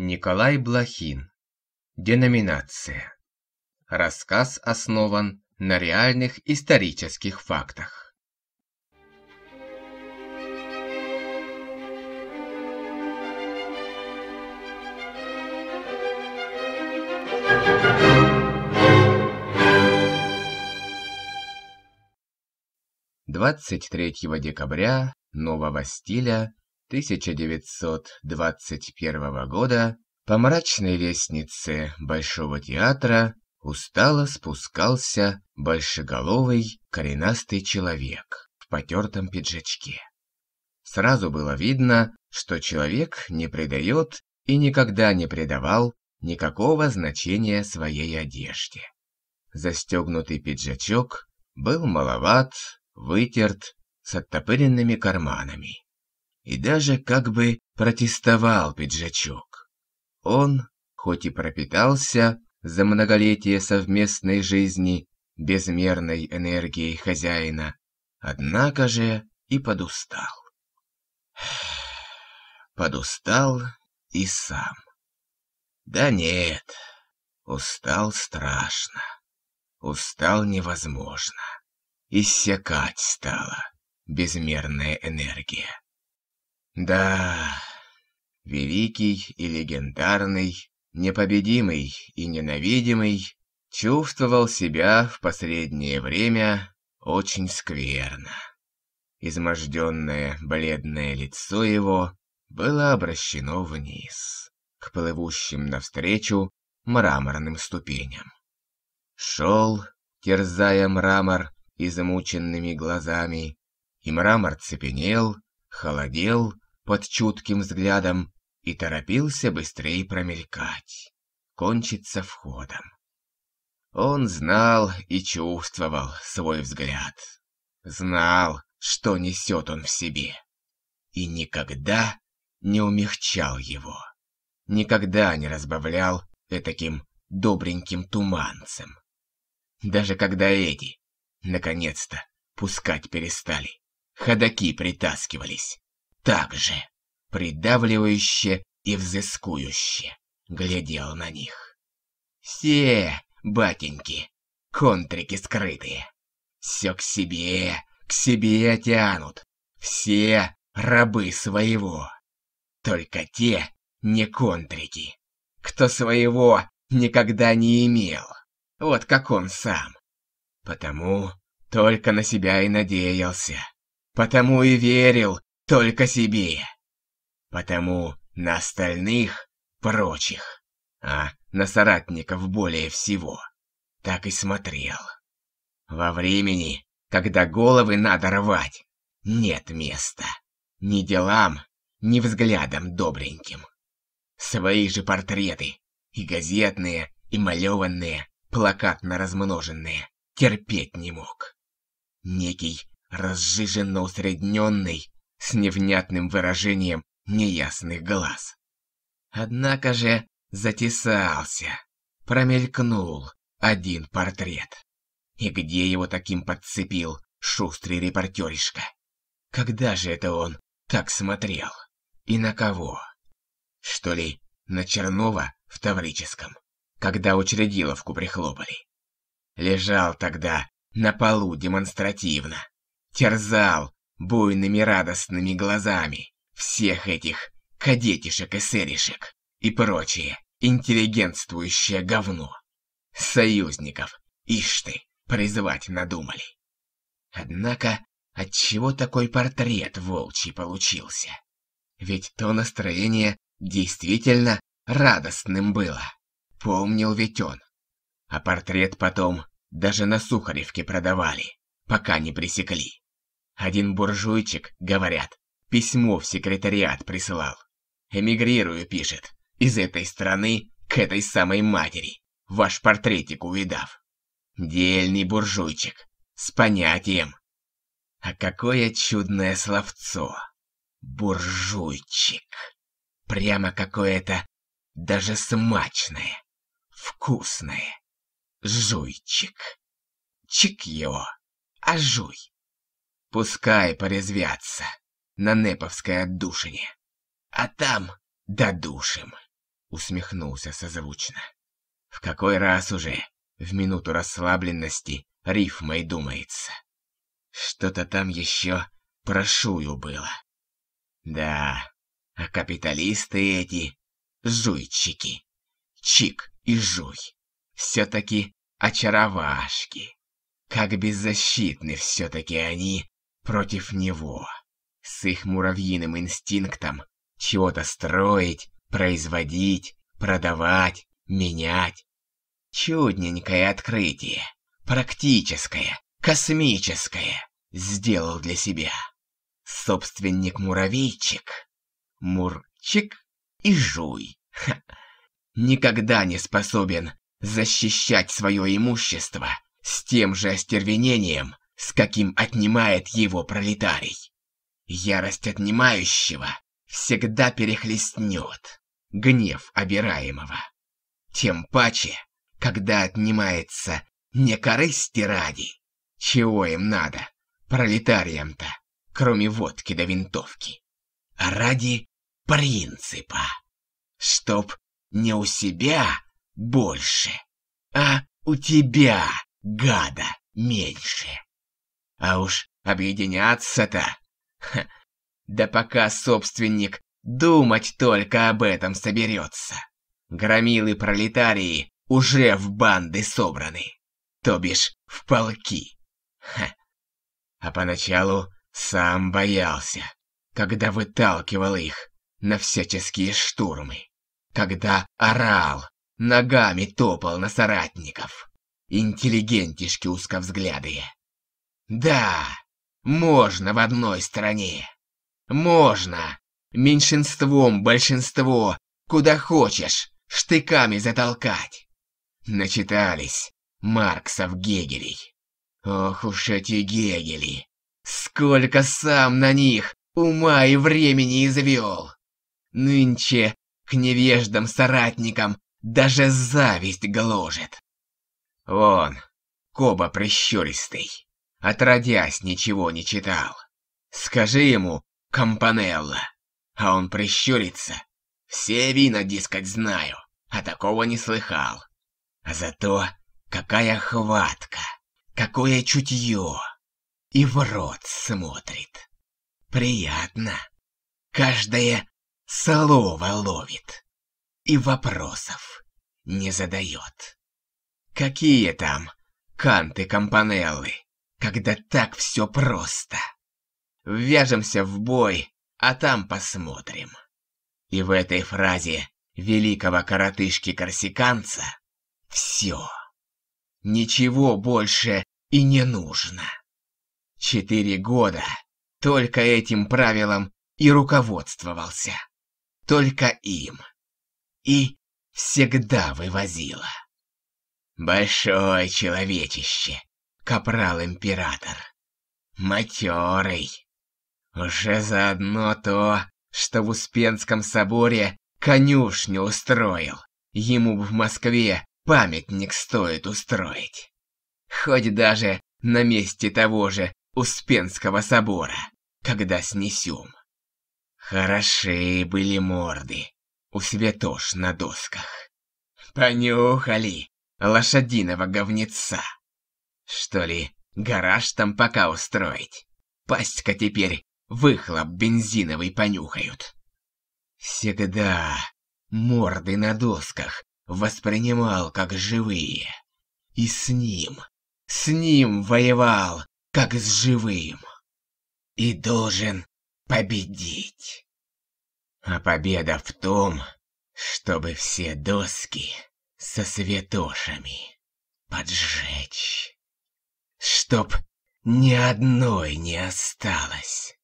Николай Блохин. Деноминация. Рассказ основан на реальных исторических фактах. Двадцать третьего декабря нового стиля 1921 года по мрачной лестнице Большого театра устало спускался большеголовый коренастый человек в потертом пиджачке. Сразу было видно, что человек не придает и никогда не придавал никакого значения своей одежде. Застегнутый пиджачок был маловат, вытерт, с оттопыренными карманами и даже как бы протестовал пиджачок. Он, хоть и пропитался за многолетие совместной жизни безмерной энергией хозяина, однако же и подустал. Подустал и сам. Да нет, устал страшно, устал невозможно. Иссякать стала безмерная энергия. Да, великий и легендарный, непобедимый и ненавидимый, чувствовал себя в последнее время очень скверно. Изможденное бледное лицо его было обращено вниз, к плывущим навстречу мраморным ступеням. Шел, терзая мрамор измученными глазами, и мрамор цепенел, холодел, под чутким взглядом и торопился быстрее промелькать, кончиться входом. Он знал и чувствовал свой взгляд. Знал, что несет он в себе. И никогда не умягчал его. Никогда не разбавлял таким добреньким туманцем. Даже когда эти, наконец-то, пускать перестали, ходаки притаскивались так же, придавливающе и взыскующе, глядел на них. Все, батеньки, контрики скрытые, все к себе, к себе тянут, все рабы своего. Только те не контрики, кто своего никогда не имел, вот как он сам. Потому только на себя и надеялся, потому и верил, только себе. Потому на остальных прочих, а на соратников более всего. Так и смотрел. Во времени, когда головы надо рвать, нет места. Ни делам, ни взглядом добреньким. Свои же портреты, и газетные, и малеванные, плакатно размноженные, терпеть не мог. Некий разжиженно усредненный с невнятным выражением неясных глаз. Однако же затесался, промелькнул один портрет. И где его таким подцепил шустрый репортеришка? Когда же это он так смотрел? И на кого? Что ли, на Чернова в Таврическом, когда учредиловку прихлопали? Лежал тогда на полу демонстративно, терзал буйными радостными глазами всех этих кадетишек-эсеришек и прочее интеллигентствующее говно. Союзников, ишь ты, призывать надумали. Однако, отчего такой портрет волчий получился? Ведь то настроение действительно радостным было. Помнил ведь он. А портрет потом даже на Сухаревке продавали, пока не пресекли. Один буржуйчик, говорят, письмо в секретариат присылал. Эмигрирую, пишет, из этой страны к этой самой матери, ваш портретик увидав. Дельный буржуйчик, с понятием. А какое чудное словцо. Буржуйчик. Прямо какое-то даже смачное, вкусное. Жуйчик. Чик его, а жуй. Пускай порезвятся на Неповской отдушине. А там додушим, усмехнулся созвучно. В какой раз уже в минуту расслабленности рифмой думается. Что-то там еще прошую было. Да, а капиталисты эти — жуйчики. Чик и жуй. Все-таки очаровашки. Как беззащитны все-таки они против него. С их муравьиным инстинктом чего-то строить, производить, продавать, менять. Чудненькое открытие, практическое, космическое, сделал для себя. Собственник-муравейчик, Мурчик и Жуй. Ха. Никогда не способен защищать свое имущество с тем же остервенением, с каким отнимает его пролетарий. Ярость отнимающего всегда перехлестнет гнев обираемого. Тем паче, когда отнимается не корысти ради, чего им надо, пролетариям-то, кроме водки до да винтовки, а ради принципа, чтоб не у себя больше, а у тебя, гада, меньше. А уж объединяться-то... Да пока собственник думать только об этом соберется. Громилы-пролетарии уже в банды собраны. То бишь, в полки. Ха. А поначалу сам боялся, когда выталкивал их на всяческие штурмы. Когда орал, ногами топал на соратников. Интеллигентишки узковзглядые. Да, можно в одной стране. Можно. Меньшинством большинство, куда хочешь, штыками затолкать. Начитались Марксов Гегелей. Ох уж эти Гегели. Сколько сам на них ума и времени извел. Нынче к невеждам соратникам даже зависть гложет. Вон, Коба прищуристый отродясь ничего не читал. Скажи ему, Компанелло, а он прищурится. Все вина, дескать, знаю, а такого не слыхал. А зато какая хватка, какое чутье. И в рот смотрит. Приятно. Каждое слово ловит. И вопросов не задает. Какие там канты Компанеллы? когда так все просто. Вяжемся в бой, а там посмотрим. И в этой фразе великого коротышки-корсиканца все. Ничего больше и не нужно. Четыре года только этим правилом и руководствовался. Только им. И всегда вывозила. Большое человечище, капрал-император. Матерый. Уже заодно то, что в Успенском соборе конюшню устроил. Ему в Москве памятник стоит устроить. Хоть даже на месте того же Успенского собора, когда снесем. Хороши были морды у святош на досках. Понюхали лошадиного говнеца что ли, гараж там пока устроить. Пасть-ка теперь выхлоп бензиновый понюхают. Всегда морды на досках воспринимал как живые. И с ним, с ним воевал, как с живым. И должен победить. А победа в том, чтобы все доски со святошами поджечь чтоб ни одной не осталось.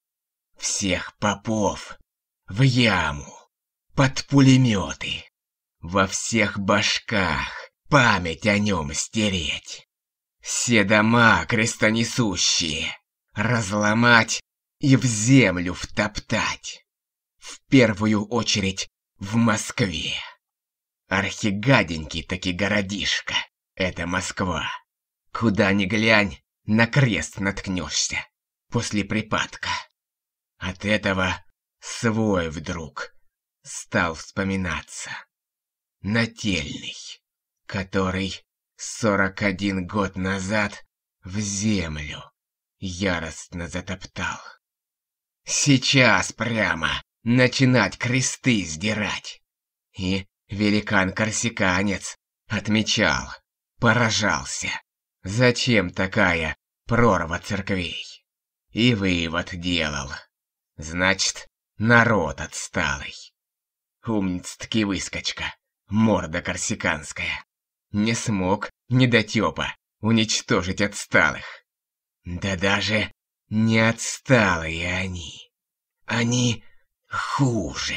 Всех попов в яму, под пулеметы, во всех башках память о нем стереть. Все дома крестонесущие разломать и в землю втоптать. В первую очередь в Москве. Архигаденький таки городишко — это Москва. Куда ни глянь, на крест наткнешься после припадка. От этого свой вдруг стал вспоминаться. Нательный, который сорок один год назад в землю яростно затоптал. Сейчас прямо начинать кресты сдирать. И великан-корсиканец отмечал, поражался Зачем такая прорва церквей? И вывод делал. Значит, народ отсталый. Умница-таки выскочка, морда корсиканская. Не смог недотёпа уничтожить отсталых. Да даже не отсталые они. Они хуже.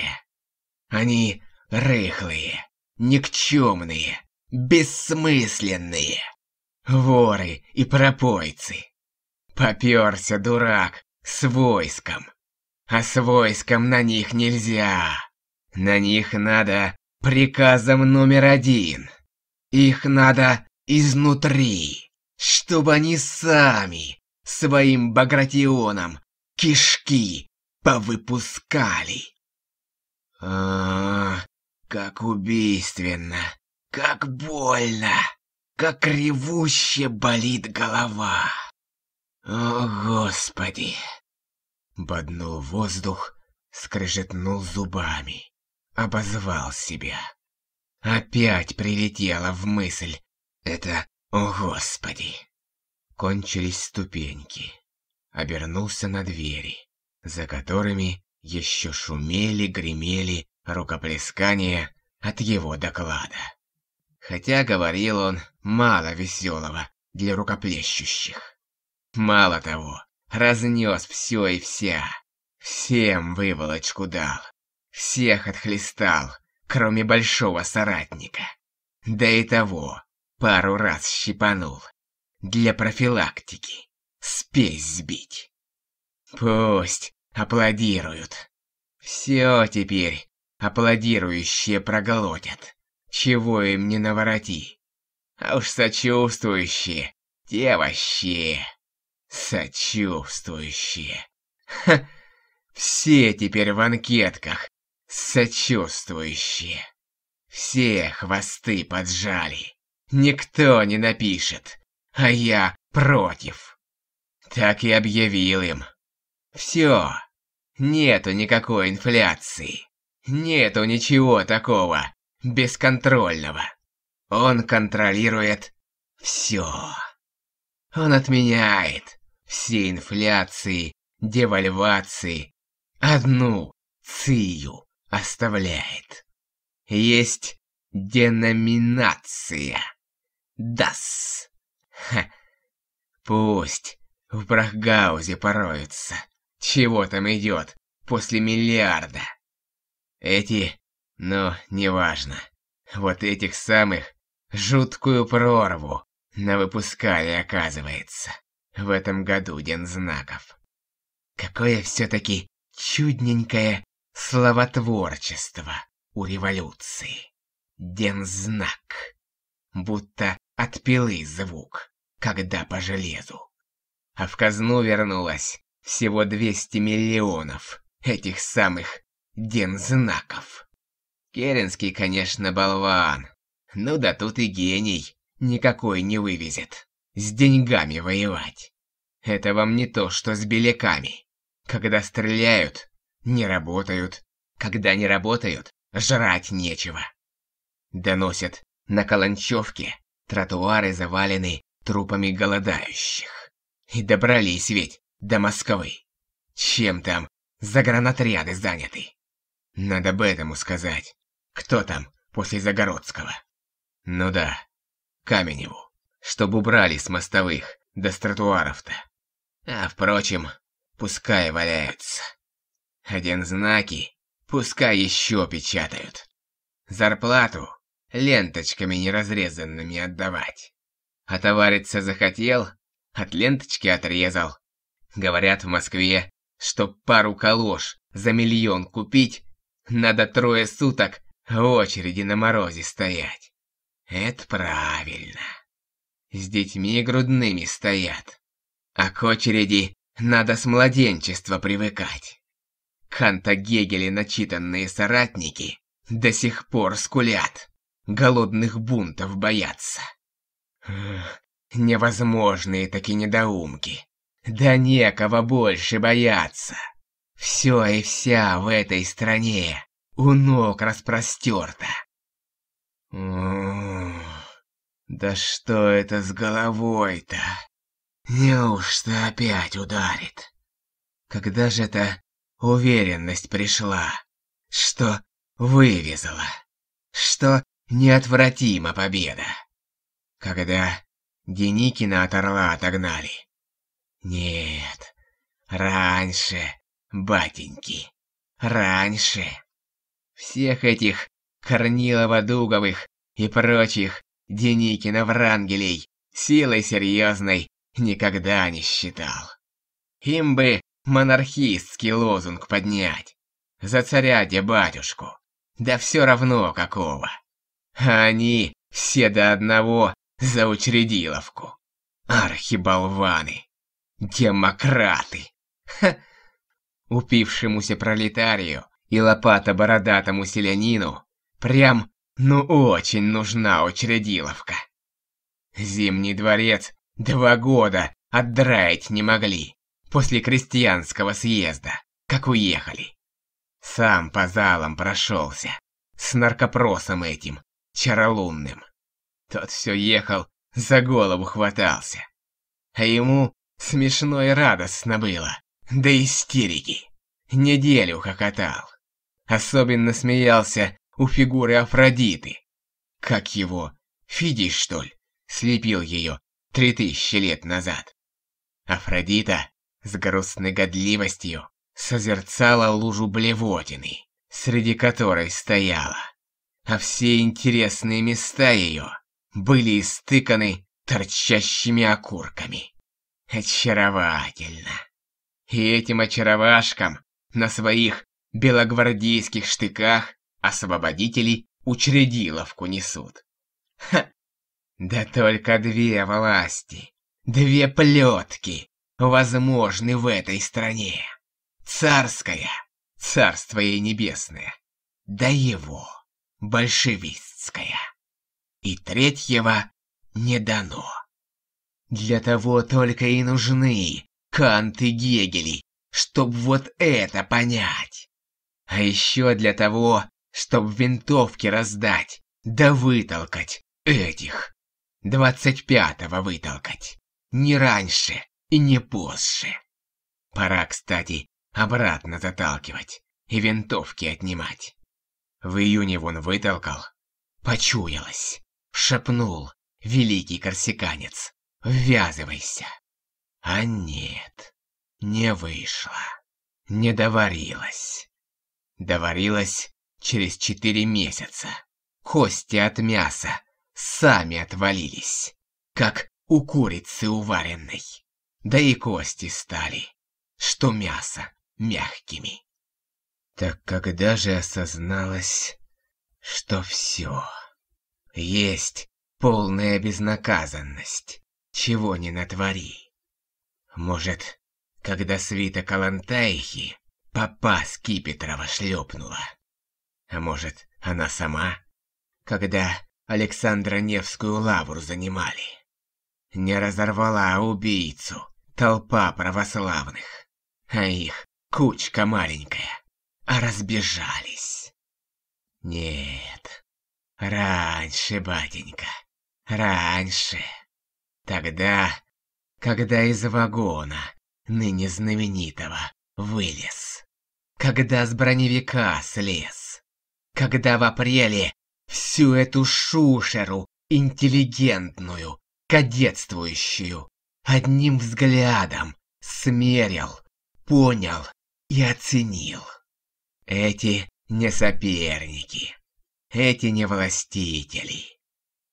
Они рыхлые, никчемные, бессмысленные воры и пропойцы. Попёрся дурак с войском. А с войском на них нельзя. На них надо приказом номер один. Их надо изнутри, чтобы они сами своим багратионом кишки повыпускали. А, как убийственно, как больно как ревуще болит голова. О, Господи! Боднул воздух, скрежетнул зубами, обозвал себя. Опять прилетела в мысль это «О, Господи!». Кончились ступеньки. Обернулся на двери, за которыми еще шумели, гремели рукоплескания от его доклада хотя говорил он мало веселого для рукоплещущих. Мало того, разнес все и вся, всем выволочку дал, всех отхлестал, кроме большого соратника. Да и того, пару раз щипанул, для профилактики, спесь сбить. Пусть аплодируют. Все теперь аплодирующие проглотят чего им не навороти. А уж сочувствующие, те вообще сочувствующие. Ха, все теперь в анкетках сочувствующие. Все хвосты поджали, никто не напишет, а я против. Так и объявил им. Все, нету никакой инфляции, нету ничего такого, бесконтрольного. Он контролирует все. Он отменяет все инфляции, девальвации. Одну цию оставляет. Есть деноминация. Дас. Пусть в Брахгаузе пороются. Чего там идет после миллиарда? Эти но ну, неважно. Вот этих самых жуткую прорву на выпускали оказывается, в этом году День Знаков. Какое все-таки чудненькое словотворчество у революции. Дензнак. Будто от пилы звук, когда по железу. А в казну вернулось всего 200 миллионов этих самых дензнаков. Керенский, конечно, болван. Ну да тут и гений никакой не вывезет. С деньгами воевать. Это вам не то, что с беляками. Когда стреляют, не работают. Когда не работают, жрать нечего. Доносят на Каланчевке тротуары завалены трупами голодающих. И добрались ведь до Москвы. Чем там за загранотряды заняты? Надо об этому сказать. Кто там после Загородского? Ну да, Каменеву. Чтобы убрали с мостовых, до да тротуаров-то. А впрочем, пускай валяются. Один знаки, пускай еще печатают. Зарплату ленточками неразрезанными отдавать. А Отовариться захотел, от ленточки отрезал. Говорят в Москве, что пару калош за миллион купить, надо трое суток очереди на морозе стоять. Это правильно. С детьми грудными стоят. А к очереди надо с младенчества привыкать. Канта Гегели начитанные соратники до сих пор скулят. Голодных бунтов боятся. невозможные такие недоумки. Да некого больше бояться. Все и вся в этой стране у ног распростерта. да что это с головой-то? Неужто опять ударит? Когда же эта уверенность пришла, что вывезла, что неотвратима победа? Когда Деникина от Орла отогнали? Нет, раньше, батеньки, раньше. Всех этих Корнилова-Дуговых и прочих Деникина-Врангелей силой серьезной никогда не считал. Им бы монархистский лозунг поднять. За царя де батюшку. Да все равно какого. А они все до одного за учредиловку. Архиболваны. Демократы. Ха. Упившемуся пролетарию и лопата бородатому селянину прям, ну очень нужна учредиловка. Зимний дворец два года отдраить не могли после крестьянского съезда, как уехали. Сам по залам прошелся, с наркопросом этим, чаролунным. Тот все ехал, за голову хватался. А ему смешно и радостно было, до да истерики. Неделю хохотал. Особенно смеялся у фигуры Афродиты. Как его? Фидий, что ли? Слепил ее три тысячи лет назад. Афродита с грустной годливостью созерцала лужу блевотины, среди которой стояла. А все интересные места ее были истыканы торчащими окурками. Очаровательно. И этим очаровашкам на своих белогвардейских штыках освободителей учредиловку несут. Ха! Да только две власти, две плетки возможны в этой стране. Царская, царство ей небесное, да его, большевистская. И третьего не дано. Для того только и нужны Кант и Гегели, чтоб вот это понять. А еще для того, чтоб винтовки раздать, да вытолкать этих. Двадцать пятого вытолкать. Не раньше и не позже. Пора, кстати, обратно заталкивать и винтовки отнимать. В июне вон вытолкал. Почуялось. Шепнул великий корсиканец. Ввязывайся. А нет, не вышло. Не доварилось. Доварилось через четыре месяца. Кости от мяса сами отвалились, как у курицы уваренной. Да и кости стали, что мясо, мягкими. Так когда же осозналось, что все. Есть полная безнаказанность, чего не натвори. Может, когда свита Калантайхи Папа Скипетрова шлепнула. А может, она сама? Когда Александра Невскую лавру занимали. Не разорвала убийцу толпа православных, а их кучка маленькая, а разбежались. Нет, раньше, батенька, раньше. Тогда, когда из вагона, ныне знаменитого, вылез когда с броневика слез. Когда в апреле всю эту шушеру, интеллигентную, кадетствующую, одним взглядом смерил, понял и оценил. Эти не соперники. Эти не властители.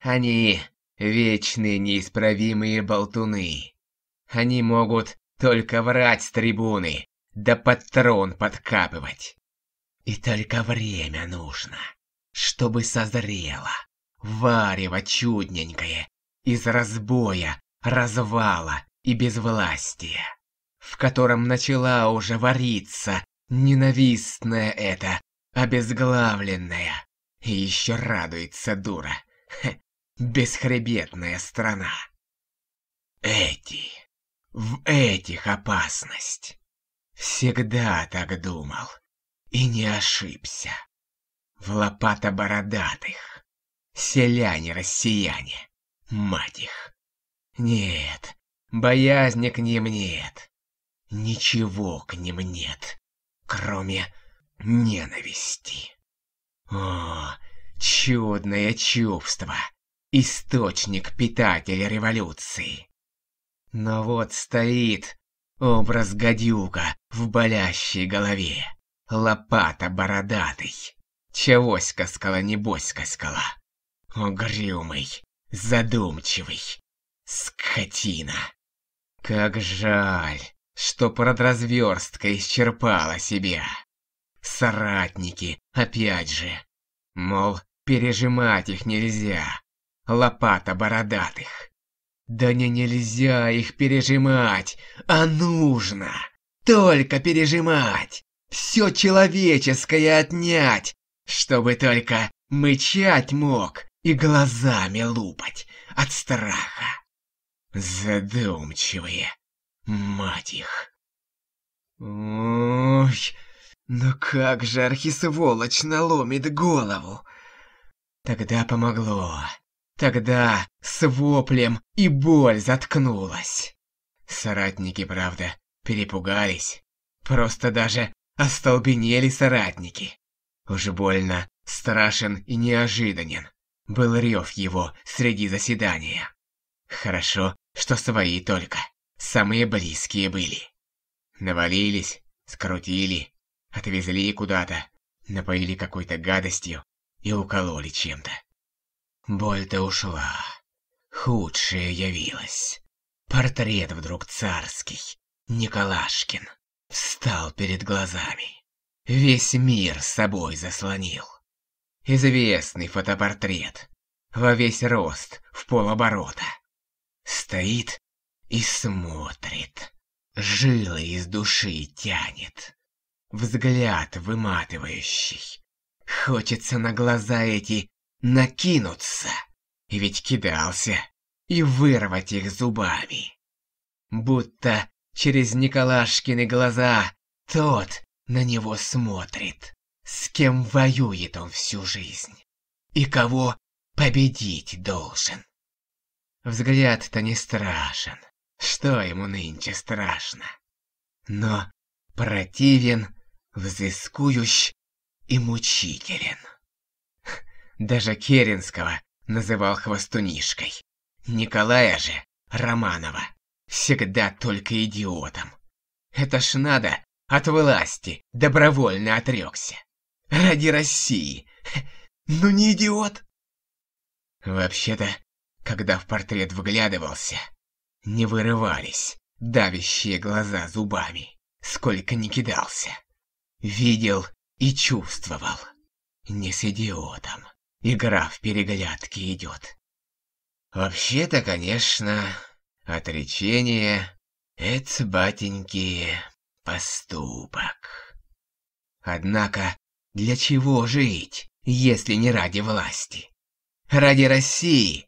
Они вечные неисправимые болтуны. Они могут только врать с трибуны, да под трон подкапывать. И только время нужно, чтобы созрело, варево чудненькое, из разбоя, развала и безвластия, в котором начала уже вариться ненавистная эта, обезглавленная, и еще радуется дура, Хе, бесхребетная страна. Эти, в этих опасность. Всегда так думал. И не ошибся. В лопата бородатых. Селяне-россияне. Мать их. Нет, боязни к ним нет. Ничего к ним нет, кроме ненависти. О, чудное чувство. Источник питателя революции. Но вот стоит Образ гадюка в болящей голове. Лопата бородатый. Чегось каскала, небось каскала. Угрюмый, задумчивый. Скотина. Как жаль, что продразверстка исчерпала себя. Соратники, опять же. Мол, пережимать их нельзя. Лопата бородатых. Да не нельзя их пережимать, а нужно. Только пережимать. Все человеческое отнять, чтобы только мычать мог и глазами лупать от страха. Задумчивые, мать их. Ой, но ну как же архисволочь наломит голову. Тогда помогло. Тогда с воплем и боль заткнулась. Соратники, правда, перепугались. Просто даже остолбенели соратники. Уж больно страшен и неожиданен. Был рев его среди заседания. Хорошо, что свои только. Самые близкие были. Навалились, скрутили, отвезли куда-то, напоили какой-то гадостью и укололи чем-то. Боль-то ушла. Худшее явилось. Портрет вдруг царский, Николашкин, встал перед глазами. Весь мир собой заслонил. Известный фотопортрет. Во весь рост, в полоборота. Стоит и смотрит. Жилы из души тянет. Взгляд выматывающий. Хочется на глаза эти накинуться. И ведь кидался. И вырвать их зубами. Будто через Николашкины глаза тот на него смотрит. С кем воюет он всю жизнь. И кого победить должен. Взгляд-то не страшен. Что ему нынче страшно? Но противен, взыскующ и мучителен даже Керенского называл хвостунишкой. Николая же, Романова, всегда только идиотом. Это ж надо, от власти добровольно отрекся. Ради России. Ну не идиот? Вообще-то, когда в портрет вглядывался, не вырывались давящие глаза зубами, сколько не кидался. Видел и чувствовал. Не с идиотом игра в переглядки идет. Вообще-то, конечно, отречение — это, батеньки, поступок. Однако, для чего жить, если не ради власти? Ради России?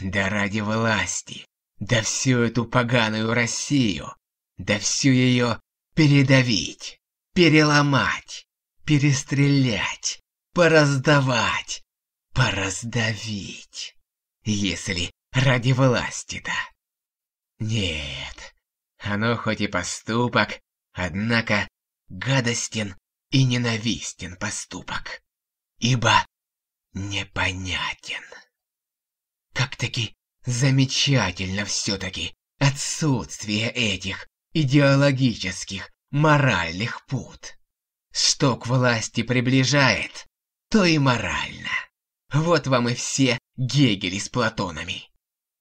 Да ради власти. Да всю эту поганую Россию. Да всю ее передавить, переломать, перестрелять, пораздавать, пораздавить, если ради власти-то. Нет, оно хоть и поступок, однако гадостен и ненавистен поступок, ибо непонятен. Как-таки замечательно все-таки отсутствие этих идеологических моральных пут. Что к власти приближает, то и морально. Вот вам и все Гегели с Платонами.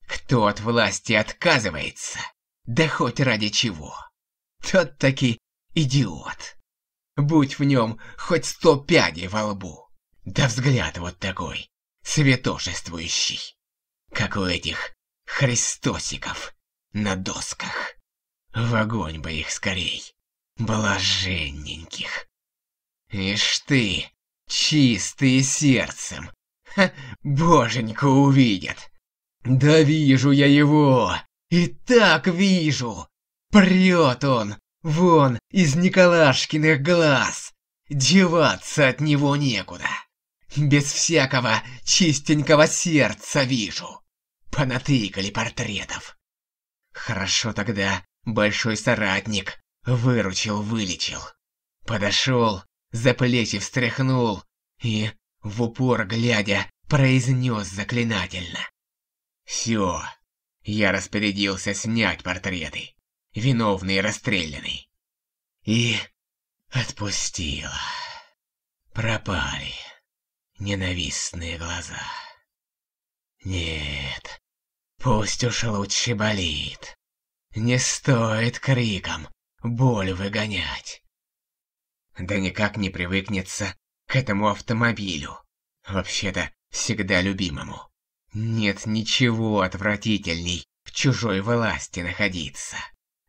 Кто от власти отказывается, да хоть ради чего, тот таки идиот. Будь в нем хоть сто пядей во лбу, да взгляд вот такой, святошествующий, как у этих христосиков на досках. В огонь бы их скорей, блаженненьких. Ишь ты, чистые сердцем, Ха, боженька увидит. Да вижу я его. И так вижу. Прет он, вон, из Николашкиных глаз. Деваться от него некуда. Без всякого чистенького сердца вижу. Понатыкали портретов. Хорошо тогда, большой соратник. Выручил, вылечил. Подошел, за плечи встряхнул и в упор глядя, произнес заклинательно. «Все, я распорядился снять портреты. Виновный расстреляны. И отпустила. Пропали ненавистные глаза. Нет, пусть уж лучше болит. Не стоит криком боль выгонять. Да никак не привыкнется к этому автомобилю. Вообще-то, всегда любимому. Нет ничего отвратительней в чужой власти находиться.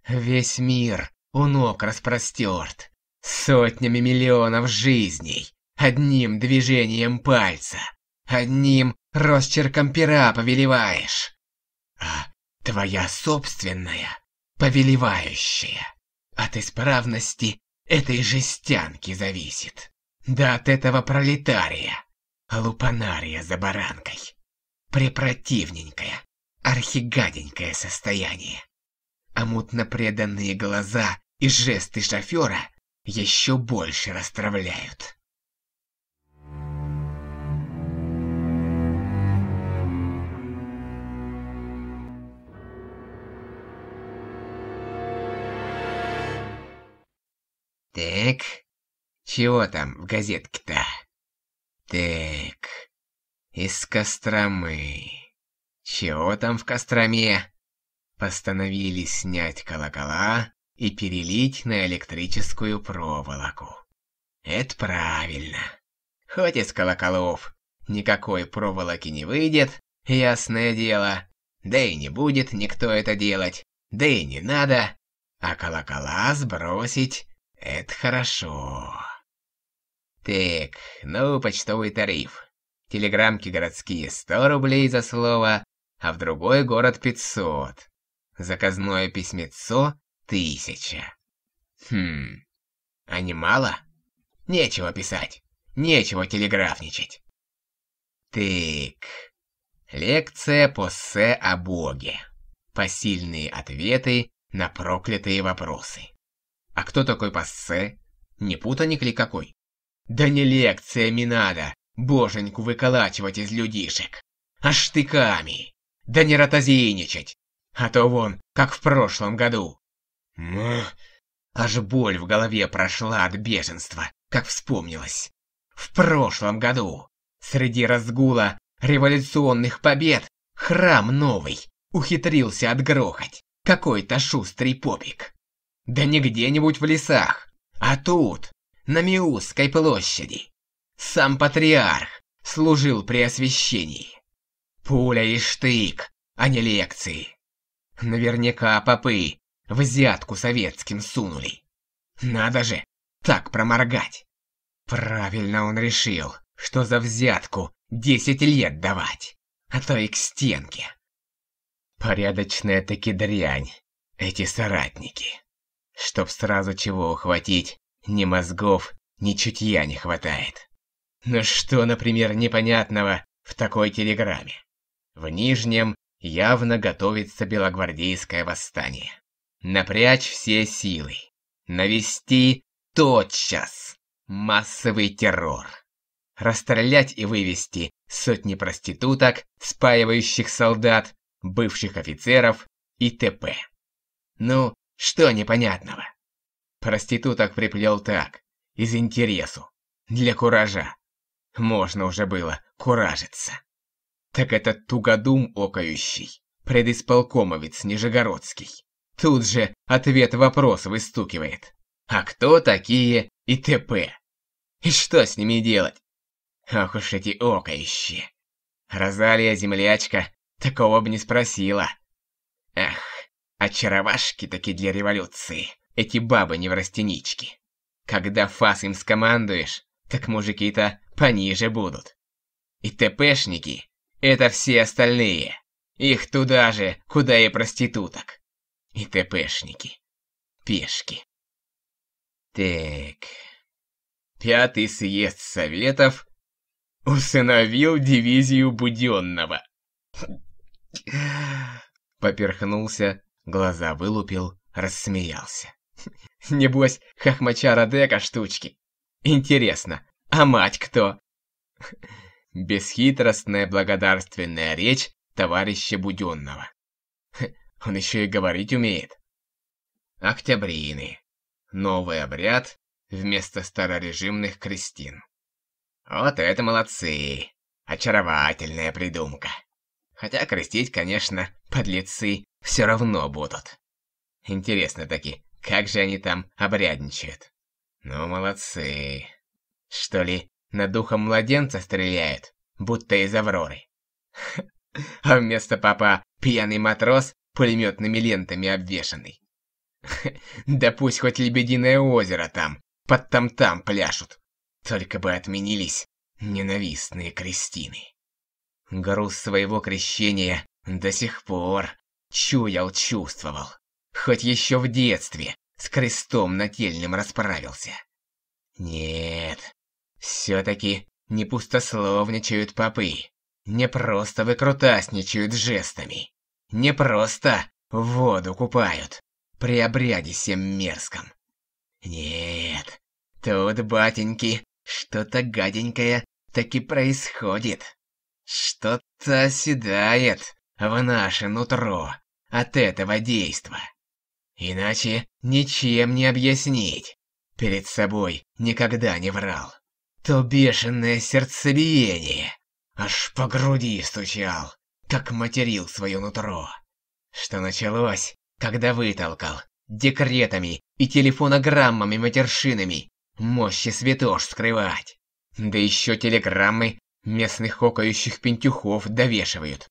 Весь мир у ног распростерт. Сотнями миллионов жизней. Одним движением пальца. Одним росчерком пера повелеваешь. А твоя собственная, повелевающая, от исправности этой жестянки зависит. Да от этого пролетария, лупанария за баранкой. Препротивненькое, архигаденькое состояние. А мутно преданные глаза и жесты шофера еще больше расстравляют. Так, чего там в газетке-то? Так, из Костромы. Чего там в Костроме? Постановили снять колокола и перелить на электрическую проволоку. Это правильно. Хоть из колоколов никакой проволоки не выйдет, ясное дело, да и не будет никто это делать, да и не надо, а колокола сбросить – это хорошо. Так, ну, почтовый тариф. Телеграмки городские 100 рублей за слово, а в другой город 500. Заказное письмецо 1000. Хм, а не мало? Нечего писать, нечего телеграфничать. Так, лекция по Се о Боге. Посильные ответы на проклятые вопросы. А кто такой Поссе? Не путаник ли какой? Да не лекциями надо боженьку выколачивать из людишек, а штыками. Да не ротозейничать, а то вон, как в прошлом году. Аж боль в голове прошла от бешенства, как вспомнилось. В прошлом году, среди разгула революционных побед, храм новый ухитрился отгрохать какой-то шустрый попик. Да не где-нибудь в лесах, а тут, на Миусской площади. Сам патриарх служил при освящении. Пуля и штык, а не лекции. Наверняка попы взятку советским сунули. Надо же, так проморгать. Правильно он решил, что за взятку 10 лет давать, а то и к стенке. Порядочная таки дрянь, эти соратники. Чтоб сразу чего ухватить, ни мозгов, ни чутья не хватает. Ну что, например, непонятного в такой телеграмме? В Нижнем явно готовится белогвардейское восстание. Напрячь все силы. Навести тотчас массовый террор. Расстрелять и вывести сотни проституток, спаивающих солдат, бывших офицеров и т.п. Ну, что непонятного? Проституток приплел так, из интересу, для куража. Можно уже было куражиться. Так этот тугодум окающий, предисполкомовец Нижегородский, тут же ответ вопрос выстукивает. А кто такие ИТП? И что с ними делать? Ох уж эти окающие. Розалия землячка такого бы не спросила. Эх, очаровашки таки для революции эти бабы не в растенички. Когда фас им скомандуешь, так мужики-то пониже будут. И ТПшники — это все остальные. Их туда же, куда и проституток. И ТПшники. Пешки. Так. Пятый съезд Советов усыновил дивизию Буденного. Поперхнулся, глаза вылупил, рассмеялся. Небось, хохмача Радека штучки. Интересно, а мать кто? Бесхитростная благодарственная речь товарища Будённого. Он еще и говорить умеет. Октябрины. Новый обряд вместо старорежимных крестин. Вот это молодцы. Очаровательная придумка. Хотя крестить, конечно, подлецы все равно будут. Интересно таки, как же они там обрядничают. Ну, молодцы. Что ли, над духом младенца стреляют, будто из Авроры. А вместо папа пьяный матрос, пулеметными лентами обвешанный. Да пусть хоть Лебединое озеро там, под там-там пляшут. Только бы отменились ненавистные крестины. Груз своего крещения до сих пор чуял-чувствовал. Хоть еще в детстве с крестом нательным расправился. Нет, все-таки не пустословничают попы, не просто выкрутасничают жестами, не просто воду купают при обряде всем мерзком. Нет, тут, батеньки, что-то гаденькое таки происходит. Что-то оседает в наше нутро от этого действия. Иначе ничем не объяснить. Перед собой никогда не врал. То бешеное сердцебиение. Аж по груди стучал, как материл свое нутро. Что началось, когда вытолкал декретами и телефонограммами-матершинами мощи святош скрывать. Да еще телеграммы местных окающих пентюхов довешивают.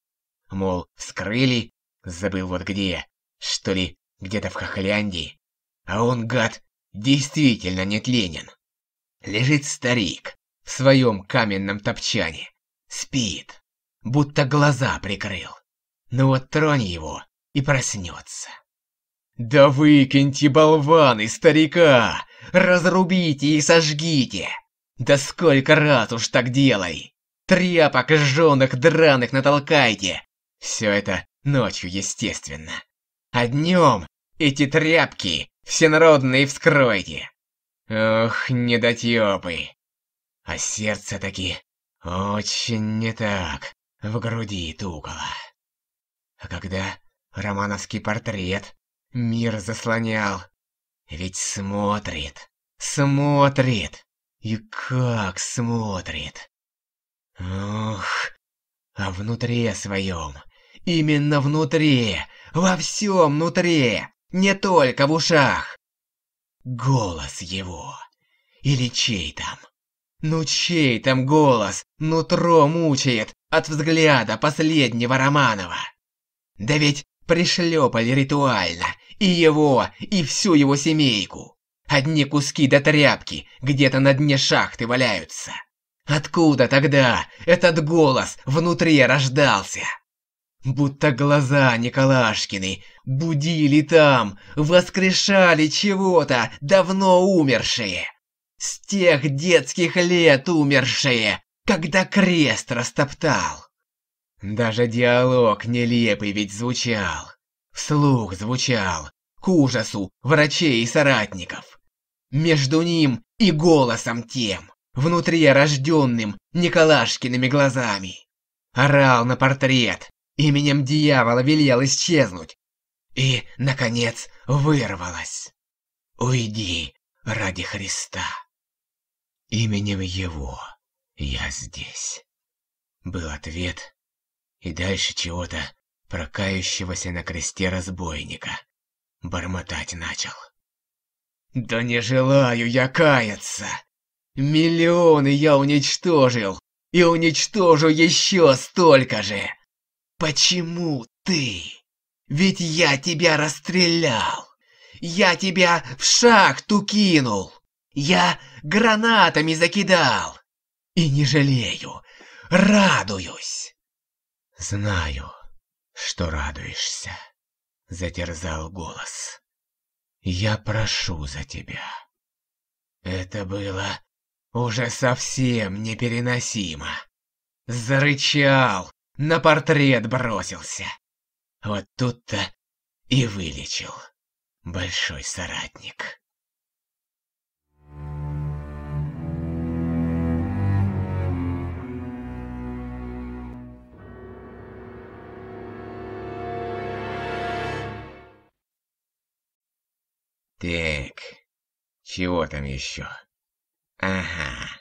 Мол, вскрыли, забыл вот где, что ли где-то в Хохляндии. А он, гад, действительно нетленен. Лежит старик в своем каменном топчане. Спит, будто глаза прикрыл. Ну вот тронь его и проснется. «Да выкиньте, болваны, старика! Разрубите и сожгите! Да сколько раз уж так делай! Тряпок жженых драных натолкайте! Все это ночью, естественно. А днем эти тряпки всенародные вскройте. Ох, недотёпы. А сердце таки очень не так в груди тукало. А когда романовский портрет мир заслонял, ведь смотрит, смотрит, и как смотрит. Ох, а внутри своем, именно внутри, во всем внутри, не только в ушах. Голос его. Или чей там? Ну чей там голос? Нутро мучает от взгляда последнего Романова. Да ведь пришлепали ритуально и его, и всю его семейку. Одни куски до тряпки где-то на дне шахты валяются. Откуда тогда этот голос внутри рождался? Будто глаза Николашкины будили там, воскрешали чего-то давно умершие. С тех детских лет умершие, когда крест растоптал. Даже диалог нелепый ведь звучал. Вслух звучал, к ужасу врачей и соратников. Между ним и голосом тем, внутри рожденным Николашкиными глазами. Орал на портрет, именем дьявола велел исчезнуть. И, наконец, вырвалась. Уйди ради Христа. Именем Его я здесь. Был ответ, и дальше чего-то прокающегося на кресте разбойника. Бормотать начал. «Да не желаю я каяться! Миллионы я уничтожил, и уничтожу еще столько же!» Почему ты? Ведь я тебя расстрелял. Я тебя в шахту кинул. Я гранатами закидал. И не жалею. Радуюсь. Знаю, что радуешься. Затерзал голос. Я прошу за тебя. Это было уже совсем непереносимо. Зарычал, на портрет бросился. Вот тут-то и вылечил большой соратник. Так, чего там еще? Ага,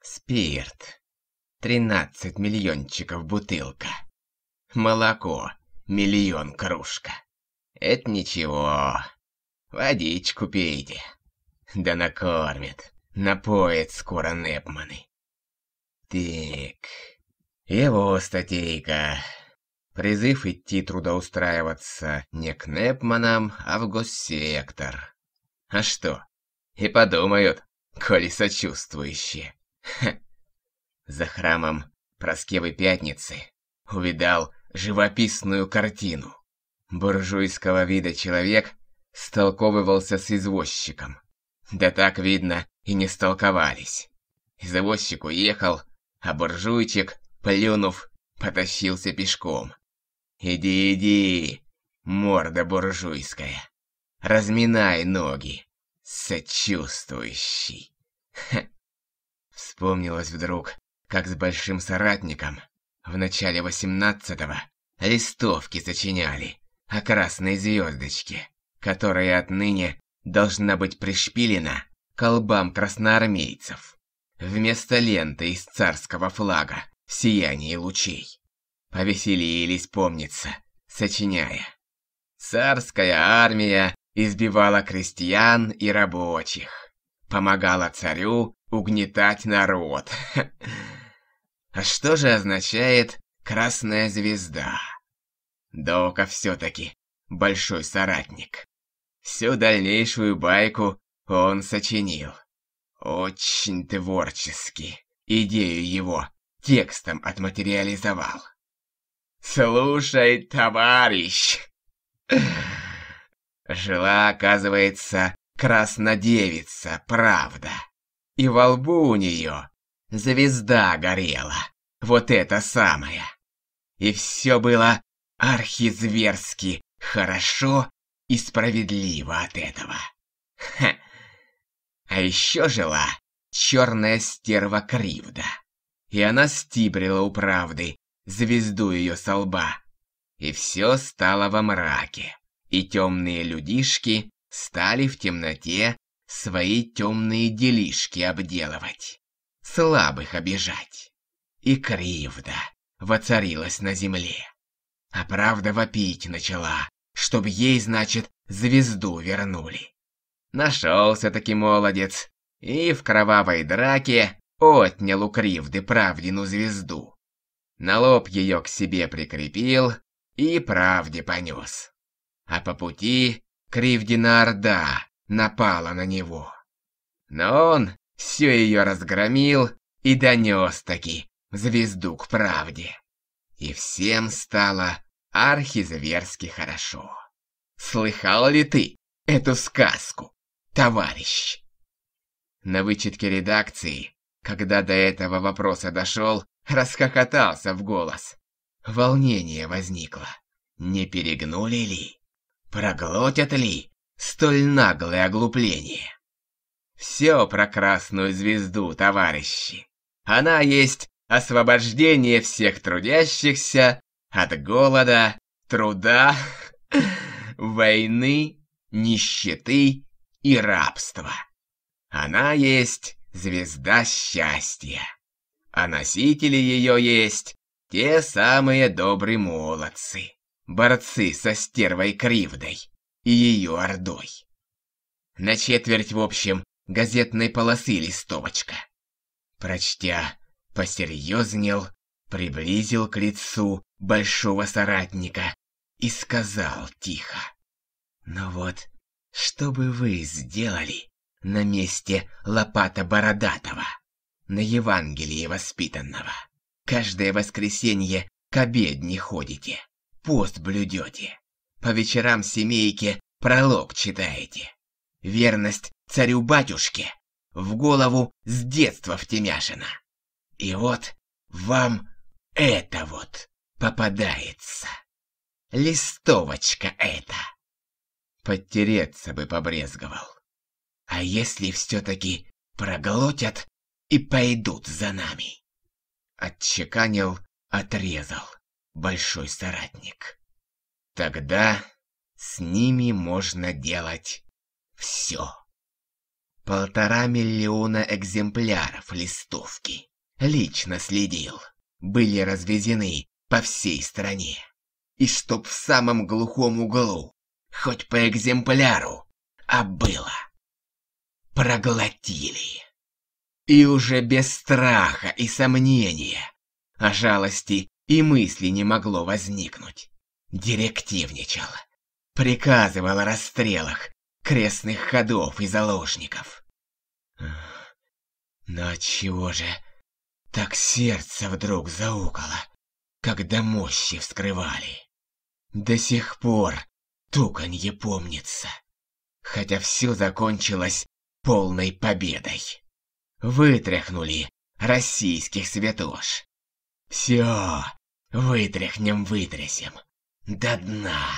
спирт. 13 миллиончиков бутылка. Молоко, миллион кружка. Это ничего. Водичку пейте. Да накормит, напоит скоро Непманы. Тик. его статейка. Призыв идти трудоустраиваться не к Непманам, а в госсектор. А что? И подумают, коли сочувствующие. Ха за храмом Проскевы Пятницы увидал живописную картину. Буржуйского вида человек столковывался с извозчиком. Да так, видно, и не столковались. Извозчик уехал, а буржуйчик, плюнув, потащился пешком. «Иди, иди, морда буржуйская, разминай ноги, сочувствующий!» Ха. Вспомнилось вдруг, как с большим соратником, в начале 18-го листовки сочиняли о красной звездочке, которая отныне должна быть пришпилена к колбам красноармейцев вместо ленты из царского флага в сиянии лучей. Повеселились, помнится, сочиняя. Царская армия избивала крестьян и рабочих, помогала царю угнетать народ. А что же означает «красная звезда»? Дока все-таки большой соратник. Всю дальнейшую байку он сочинил. Очень творчески. Идею его текстом отматериализовал. «Слушай, товарищ!» Жила, оказывается, краснодевица, правда. И во лбу у нее Звезда горела. Вот это самое. И все было архизверски хорошо и справедливо от этого. Ха. А еще жила черная стерва Кривда. И она стибрила у правды звезду ее со лба. И все стало во мраке. И темные людишки стали в темноте свои темные делишки обделывать слабых обижать. И кривда воцарилась на земле. А правда вопить начала, чтоб ей, значит, звезду вернули. Нашелся-таки молодец, и в кровавой драке отнял у кривды правдину звезду. На лоб ее к себе прикрепил и правде понес. А по пути Кривдина Орда напала на него. Но он все ее разгромил и донес таки звезду к правде. И всем стало архизверски хорошо. Слыхал ли ты эту сказку, товарищ? На вычетке редакции, когда до этого вопроса дошел, расхохотался в голос. Волнение возникло. Не перегнули ли? Проглотят ли столь наглое оглупление? Все про красную звезду, товарищи. Она есть освобождение всех трудящихся от голода, труда, войны, нищеты и рабства. Она есть звезда счастья, а носители ее есть те самые добрые молодцы, борцы со стервой Кривдой и ее ордой. На четверть, в общем, газетной полосы листовочка. Прочтя, посерьезнел, приблизил к лицу большого соратника и сказал тихо. «Ну вот, что бы вы сделали на месте лопата Бородатого, на Евангелии воспитанного? Каждое воскресенье к обедне ходите, пост блюдете, по вечерам семейке пролог читаете. Верность царю-батюшке, в голову с детства втемяшено. И вот вам это вот попадается. Листовочка эта. Подтереться бы побрезговал. А если все-таки проглотят и пойдут за нами? Отчеканил, отрезал большой соратник. Тогда с ними можно делать все. Полтора миллиона экземпляров листовки. Лично следил. Были развезены по всей стране. И чтоб в самом глухом углу, хоть по экземпляру, а было. Проглотили. И уже без страха и сомнения, а жалости и мысли не могло возникнуть. Директивничал. Приказывал о расстрелах крестных ходов и заложников. Но чего же так сердце вдруг заукало, когда мощи вскрывали? До сих пор туканье помнится, хотя все закончилось полной победой. Вытряхнули российских святош. Все, вытряхнем-вытрясем, до дна,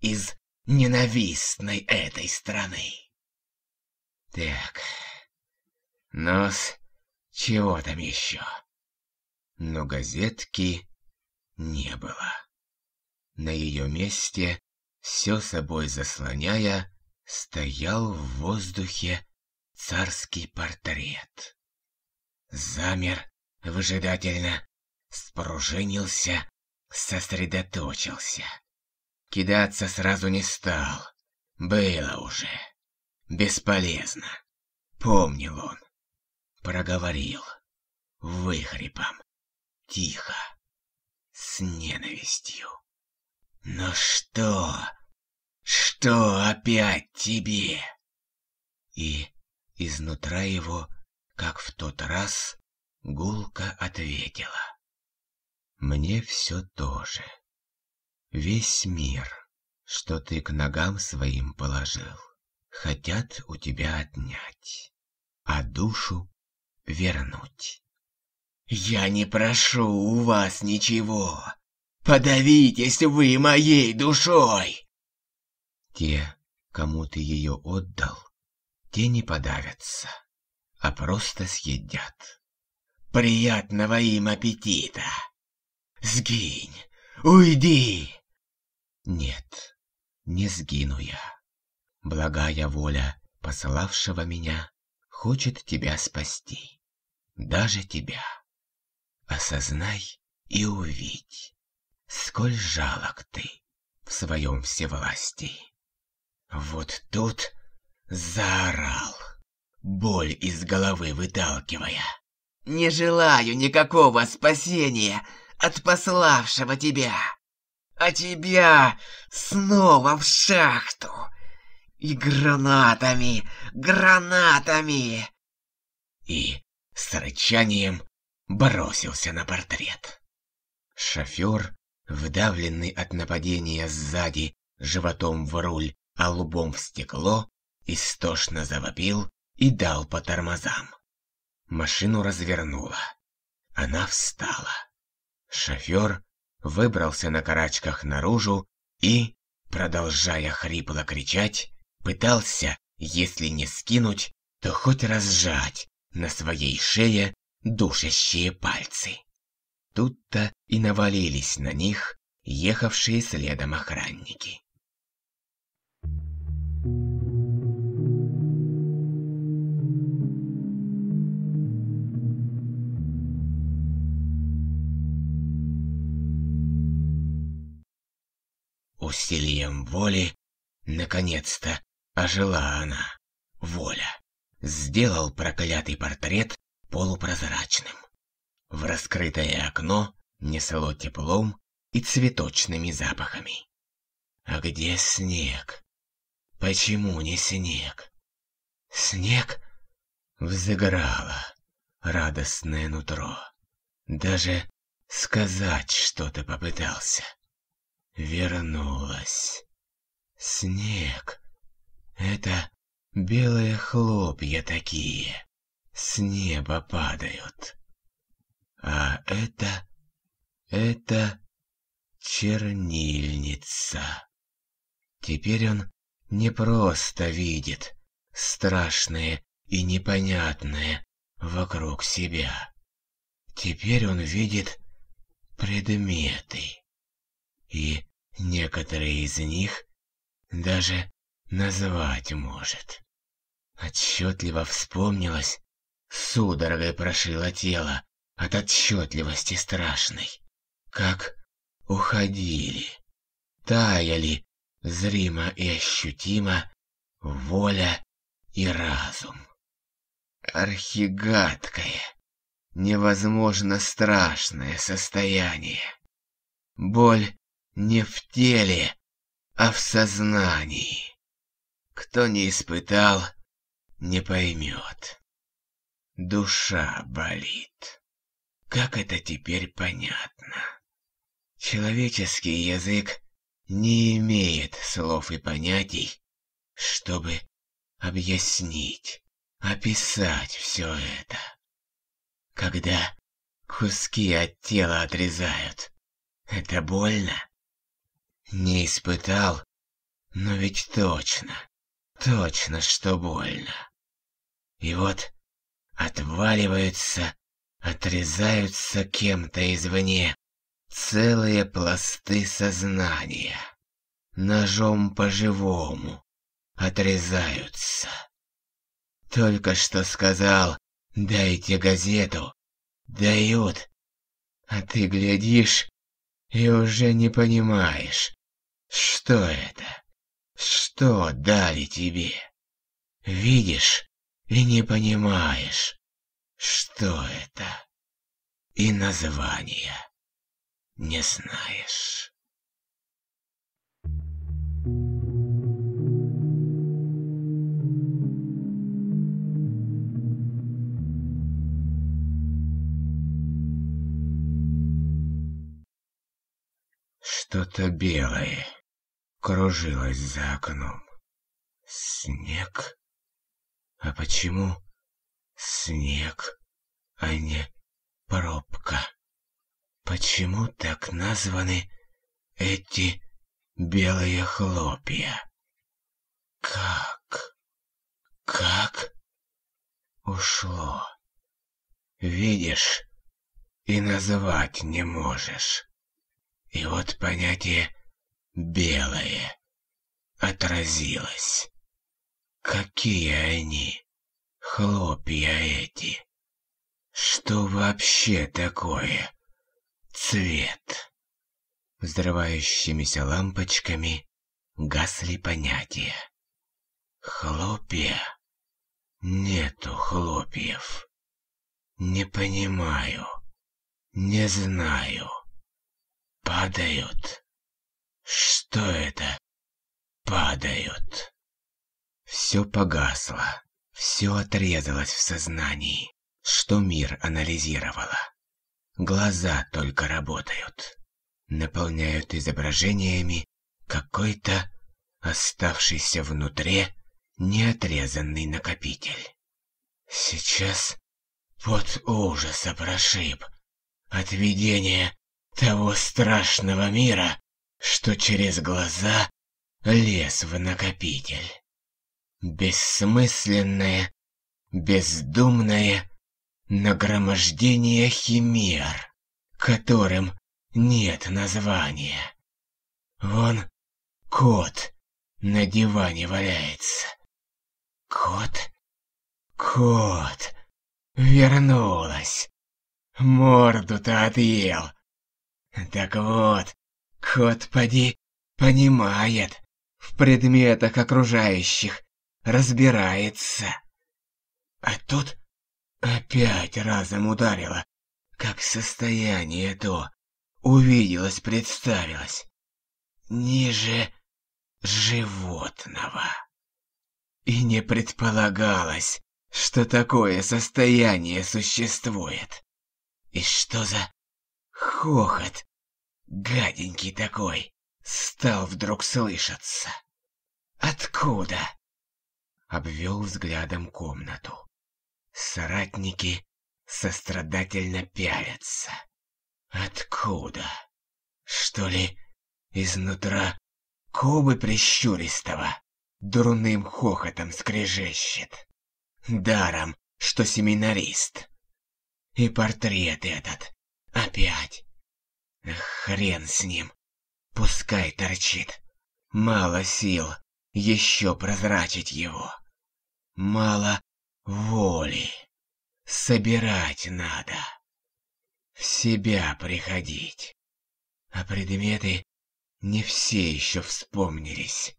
из ненавистной этой страны. Так, ну чего там еще? Но газетки не было. На ее месте, все собой заслоняя, стоял в воздухе царский портрет. Замер выжидательно, спружинился, сосредоточился. Кидаться сразу не стал. Было уже. Бесполезно. Помнил он. Проговорил. Выхрипом. Тихо. С ненавистью. «Ну что? Что опять тебе?» И изнутра его, как в тот раз, гулко ответила. «Мне все тоже. же». Весь мир, что ты к ногам своим положил, хотят у тебя отнять, а душу вернуть. Я не прошу у вас ничего. Подавитесь вы моей душой. Те, кому ты ее отдал, те не подавятся, а просто съедят. Приятного им аппетита! Сгинь! Уйди! Нет, не сгину я. Благая воля посылавшего меня хочет тебя спасти. Даже тебя. Осознай и увидь, сколь жалок ты в своем всевластии. Вот тут заорал, боль из головы выталкивая. «Не желаю никакого спасения от пославшего тебя!» а тебя снова в шахту. И гранатами, гранатами!» И с рычанием бросился на портрет. Шофер, вдавленный от нападения сзади, животом в руль, а лбом в стекло, истошно завопил и дал по тормозам. Машину развернула. Она встала. Шофер выбрался на карачках наружу и, продолжая хрипло кричать, пытался, если не скинуть, то хоть разжать на своей шее душащие пальцы. Тут-то и навалились на них ехавшие следом охранники. усилием воли, наконец-то ожила она. Воля. Сделал проклятый портрет полупрозрачным. В раскрытое окно несло теплом и цветочными запахами. А где снег? Почему не снег? Снег взыграло радостное нутро. Даже сказать что-то попытался вернулась. Снег. Это белые хлопья такие. С неба падают. А это... Это... Чернильница. Теперь он не просто видит страшное и непонятное вокруг себя. Теперь он видит предметы и некоторые из них даже назвать может. Отчетливо вспомнилось, судорогой прошило тело от отчетливости страшной. Как уходили, таяли зримо и ощутимо воля и разум. Архигадкое, невозможно страшное состояние. Боль не в теле, а в сознании. Кто не испытал, не поймет. Душа болит. Как это теперь понятно? Человеческий язык не имеет слов и понятий, чтобы объяснить, описать все это. Когда куски от тела отрезают, это больно. Не испытал, но ведь точно, точно, что больно. И вот отваливаются, отрезаются кем-то извне целые пласты сознания. Ножом по-живому отрезаются. Только что сказал «дайте газету», дают, а ты глядишь и уже не понимаешь, что это? Что дали тебе? Видишь и не понимаешь, что это? И название не знаешь. Что-то белое кружилась за окном. Снег? А почему снег, а не пробка? Почему так названы эти белые хлопья? Как? Как? Ушло. Видишь, и назвать не можешь. И вот понятие белое отразилось. Какие они, хлопья эти? Что вообще такое цвет? Взрывающимися лампочками гасли понятия. Хлопья? Нету хлопьев. Не понимаю, не знаю. Падают что это? Падают. Все погасло, все отрезалось в сознании, что мир анализировало. Глаза только работают, наполняют изображениями какой-то оставшийся внутри неотрезанный накопитель. Сейчас под ужаса прошиб от видения того страшного мира, что через глаза лез в накопитель. Бессмысленное, бездумное нагромождение химер, которым нет названия. Вон кот на диване валяется. Кот? Кот! Вернулась. Морду-то отъел. Так вот, Кот, поди, понимает. В предметах окружающих разбирается. А тут опять разом ударило. Как состояние то. Увиделось, представилось. Ниже животного. И не предполагалось, что такое состояние существует. И что за хохот гаденький такой, стал вдруг слышаться. Откуда? Обвел взглядом комнату. Соратники сострадательно пялятся. Откуда? Что ли, изнутра кобы прищуристого дурным хохотом скрежещет? Даром, что семинарист. И портрет этот опять Хрен с ним. Пускай торчит. Мало сил еще прозрачить его. Мало воли. Собирать надо. В себя приходить. А предметы не все еще вспомнились.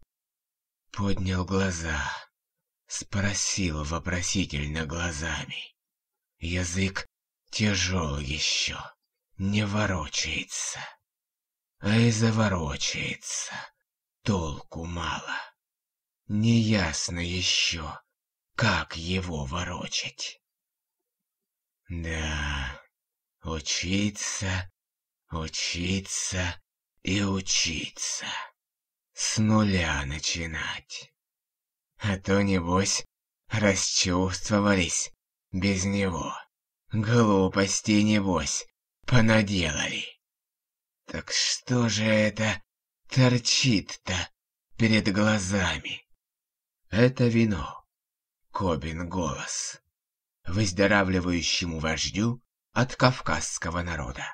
Поднял глаза. Спросил вопросительно глазами. Язык тяжел еще не ворочается. А и заворочается. Толку мало. Неясно еще, как его ворочать. Да, учиться, учиться и учиться. С нуля начинать. А то, небось, расчувствовались без него. Глупости, небось, понаделали. Так что же это торчит-то перед глазами? Это вино. Кобин голос. Выздоравливающему вождю от кавказского народа.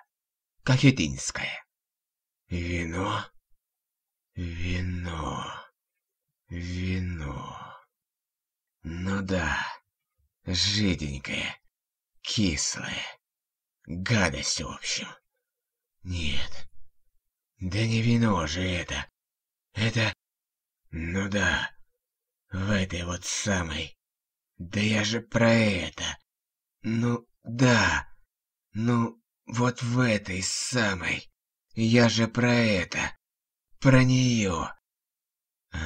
Кахетинское. Вино. Вино. Вино. Ну да, жиденькое, кислое гадость в общем. Нет. Да не вино же это. Это... Ну да. В этой вот самой... Да я же про это. Ну да. Ну вот в этой самой. Я же про это. Про нее. А,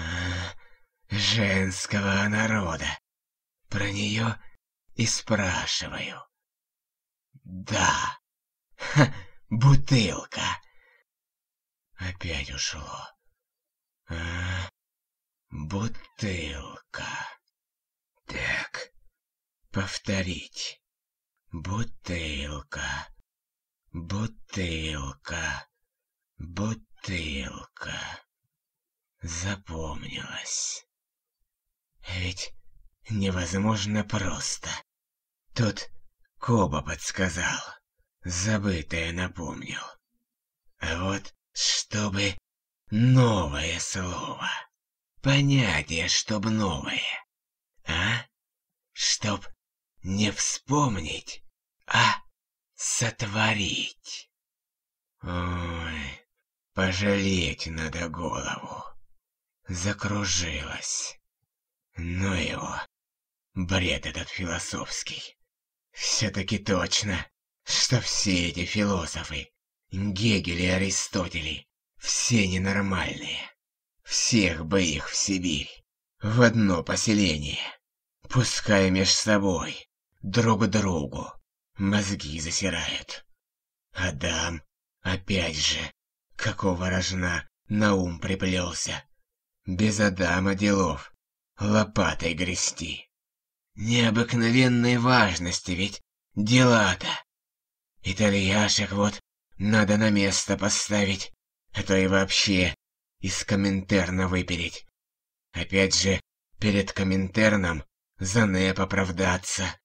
женского народа. Про нее и спрашиваю. Да. Ха, бутылка. Опять ушло. А, бутылка. Так. Повторить. Бутылка. Бутылка. Бутылка. Запомнилось. Ведь невозможно просто. Тут Коба подсказал. Забытое напомнил. А вот чтобы новое слово. Понятие, чтоб новое. А? Чтоб не вспомнить, а сотворить. Ой, пожалеть надо голову. Закружилась. Ну его, бред этот философский. Все-таки точно, что все эти философы, Гегель и Аристотель, все ненормальные. Всех бы их в Сибирь, в одно поселение. Пускай меж собой, друг другу, мозги засирают. Адам, опять же, какого рожна на ум приплелся. Без Адама делов, лопатой грести необыкновенной важности, ведь дела-то. Итальяшек вот надо на место поставить, а то и вообще из Коминтерна выпереть. Опять же, перед Коминтерном за НЭП оправдаться.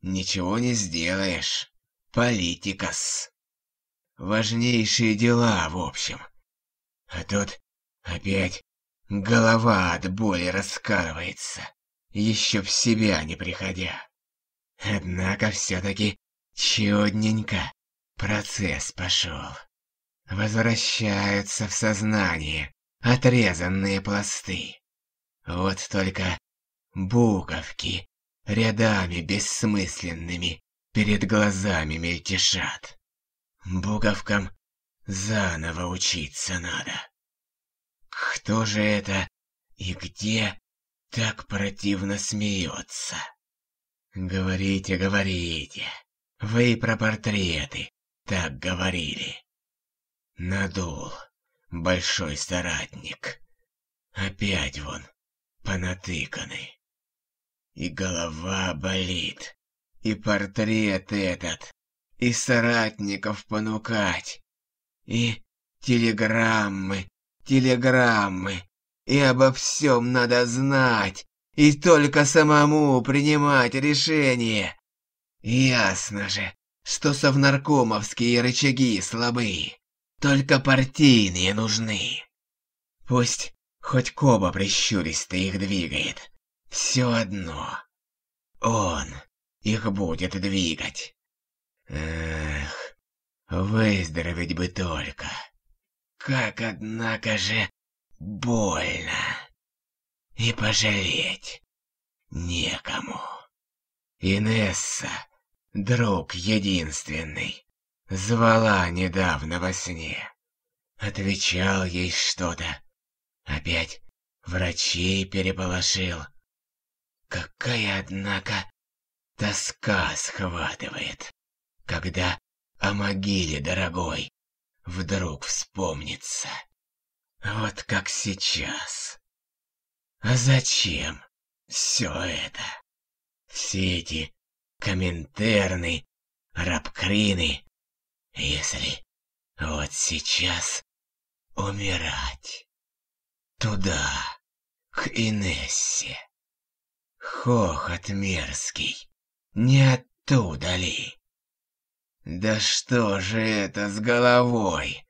Ничего не сделаешь. Политикас. Важнейшие дела, в общем. А тут опять голова от боли раскалывается еще в себя не приходя. Однако все-таки чудненько процесс пошел. Возвращаются в сознание отрезанные пласты. Вот только буковки рядами бессмысленными перед глазами мельтешат. Буковкам заново учиться надо. Кто же это и где так противно смеется. Говорите, говорите. Вы про портреты так говорили. Надул, большой соратник. Опять вон, понатыканный. И голова болит, и портрет этот, и соратников понукать, и телеграммы, телеграммы, и обо всем надо знать, и только самому принимать решение. Ясно же, что совнаркомовские рычаги слабы, только партийные нужны. Пусть хоть Коба прищуристо их двигает, все одно. Он их будет двигать. Эх, выздороветь бы только. Как, однако же, больно. И пожалеть некому. Инесса, друг единственный, звала недавно во сне. Отвечал ей что-то. Опять врачей переполошил. Какая, однако, тоска схватывает, когда о могиле дорогой вдруг вспомнится. Вот как сейчас. А зачем все это? Все эти коминтерны, рабкрины, если вот сейчас умирать. Туда, к Инессе. Хохот мерзкий, не оттуда ли? Да что же это с головой?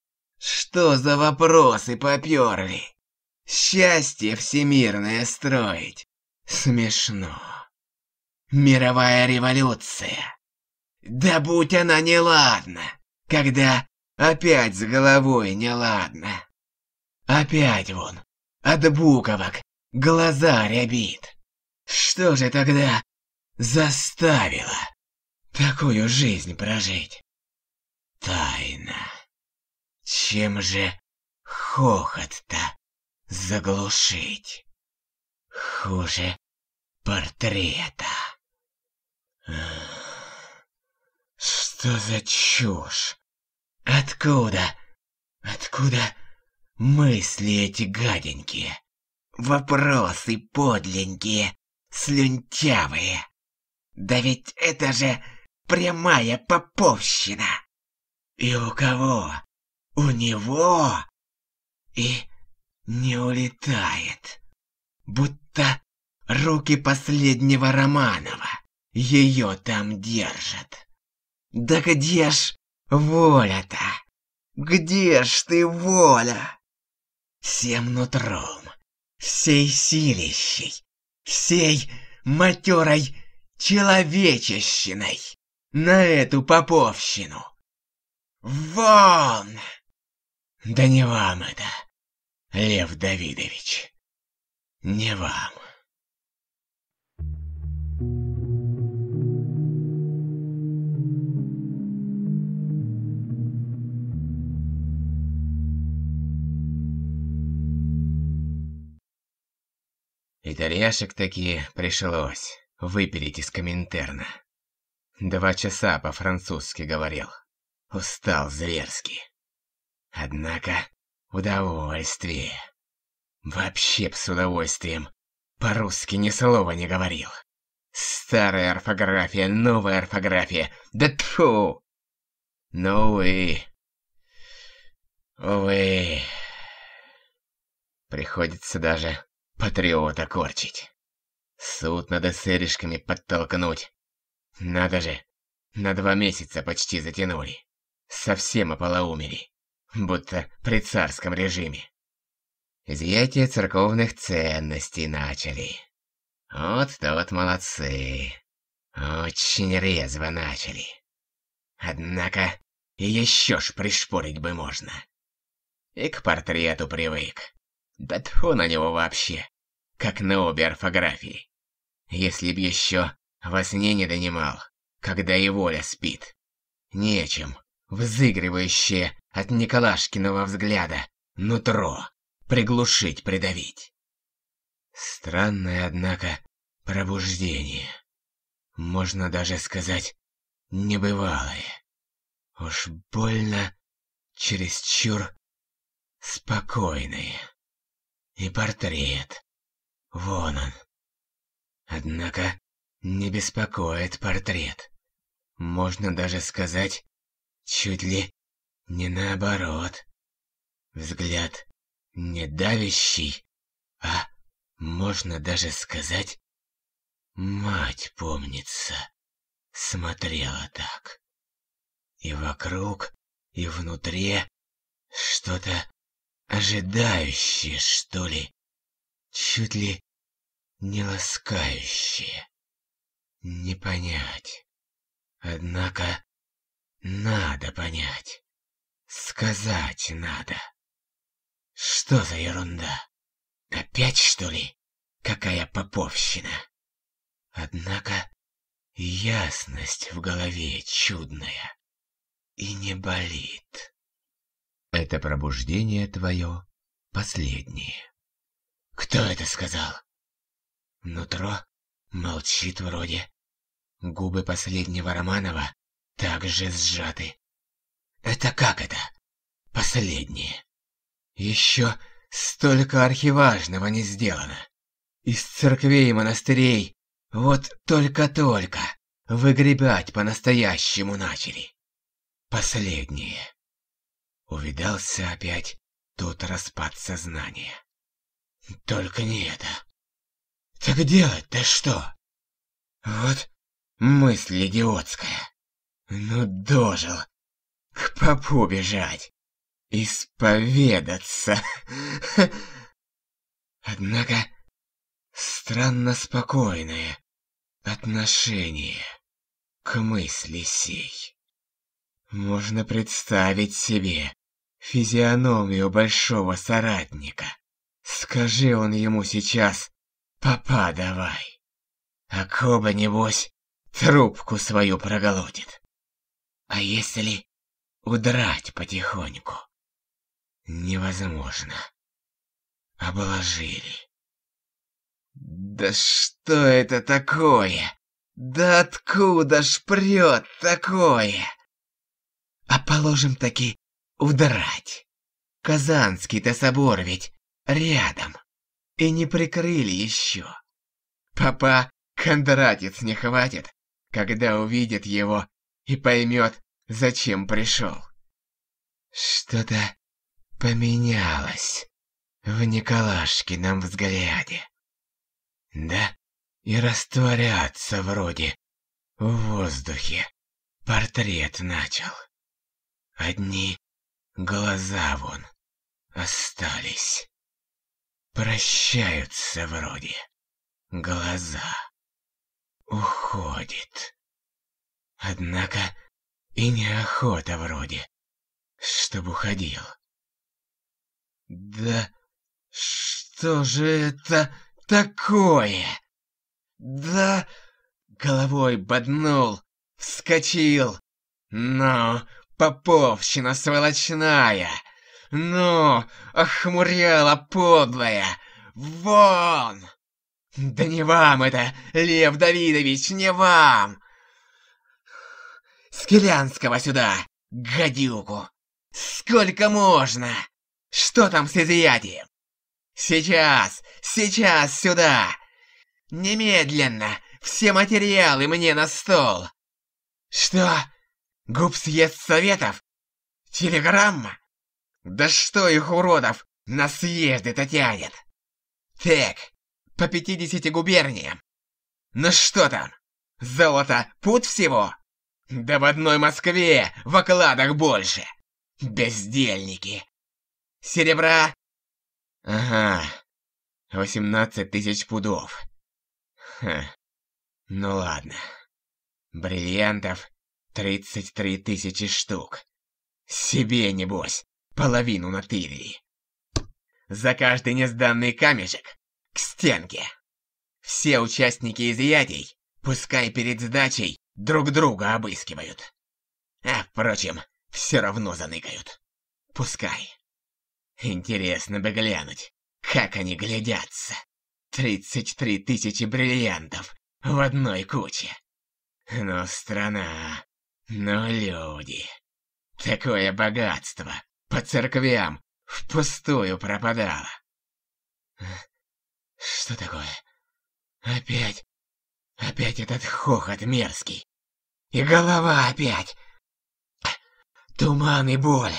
Что за вопросы попёрли? Счастье всемирное строить. Смешно. Мировая революция. Да будь она неладна, когда опять с головой неладно. Опять вон, от буковок глаза рябит. Что же тогда заставило такую жизнь прожить? Тайна. Чем же хохот-то заглушить? Хуже портрета. Что за чушь? Откуда? Откуда мысли эти гаденькие? Вопросы подленькие, слюнтявые. Да ведь это же прямая поповщина. И у кого у него и не улетает. Будто руки последнего Романова ее там держат. Да где ж воля-то? Где ж ты, воля? Всем нутром, всей силищей, всей матерой человечещиной на эту поповщину. Вон! Да не вам это, Лев Давидович. Не вам. Итальяшек таки пришлось выпереть из Коминтерна. Два часа по-французски говорил. Устал зверски. Однако, удовольствие. Вообще с удовольствием. По-русски ни слова не говорил. Старая орфография, новая орфография. Да тьфу! Но, ну увы. Увы. Приходится даже патриота корчить. Суд надо с подтолкнуть. Надо же, на два месяца почти затянули. Совсем ополоумели будто при царском режиме. Изъятие церковных ценностей начали. Вот тот молодцы. Очень резво начали. Однако, еще ж пришпорить бы можно. И к портрету привык. Да тьфу на него вообще. Как на обе орфографии. Если б еще во сне не донимал, когда и воля спит. Нечем, взыгрывающее от Николашкиного взгляда. Нутро. Приглушить, придавить. Странное, однако, пробуждение. Можно даже сказать, небывалое. Уж больно, чересчур спокойное. И портрет. Вон он. Однако, не беспокоит портрет. Можно даже сказать, чуть ли не наоборот. Взгляд не давящий, а, можно даже сказать, мать, помнится, смотрела так. И вокруг, и внутри что-то ожидающее, что ли, чуть ли не ласкающее. Не понять. Однако надо понять. Сказать надо. Что за ерунда? Опять, что ли? Какая поповщина? Однако ясность в голове чудная и не болит. Это пробуждение твое последнее. Кто это сказал? Нутро молчит вроде. Губы последнего Романова также сжаты. Это как это? Последнее. Еще столько архиважного не сделано. Из церквей и монастырей вот только-только выгребать по-настоящему начали. Последнее. Увидался опять тот распад сознания. Только не это. Так делать-то что? Вот мысль идиотская. Ну, дожил к попу бежать, исповедаться. Однако, странно спокойное отношение к мысли сей. Можно представить себе физиономию большого соратника. Скажи он ему сейчас «Папа, давай!» А Коба, небось, трубку свою проголодит. А если удрать потихоньку. Невозможно. Обложили. Да что это такое? Да откуда ж прет такое? А положим таки удрать. Казанский-то собор ведь рядом. И не прикрыли еще. Папа Кондратец не хватит, когда увидит его и поймет, зачем пришел. Что-то поменялось в Николашкином взгляде. Да, и растворяться вроде в воздухе портрет начал. Одни глаза вон остались. Прощаются вроде глаза. Уходит. Однако и неохота вроде, чтоб уходил. Да что же это такое? Да головой боднул, вскочил. Но поповщина сволочная. Ну, охмурела подлая. Вон! Да не вам это, Лев Давидович, не вам! Скелянского сюда, гадюку! Сколько можно? Что там с изъятием? Сейчас, сейчас сюда! Немедленно! Все материалы мне на стол! Что? Губ съезд советов? Телеграмма? Да что их, уродов, на съезды-то тянет? Так, по 50 губерниям. Ну что там? Золото путь всего? Да в одной Москве в окладах больше. Бездельники. Серебра... Ага. восемнадцать тысяч пудов. Ха. Ну ладно. Бриллиантов три тысячи штук. Себе, небось, половину натырили. За каждый несданный камешек к стенке. Все участники изъятий, пускай перед сдачей, друг друга обыскивают. А, впрочем, все равно заныкают. Пускай. Интересно бы глянуть, как они глядятся. 33 тысячи бриллиантов в одной куче. Но ну, страна, но ну, люди. Такое богатство по церквям впустую пропадало. Что такое? Опять Опять этот хохот мерзкий. И голова опять. Туман и боль.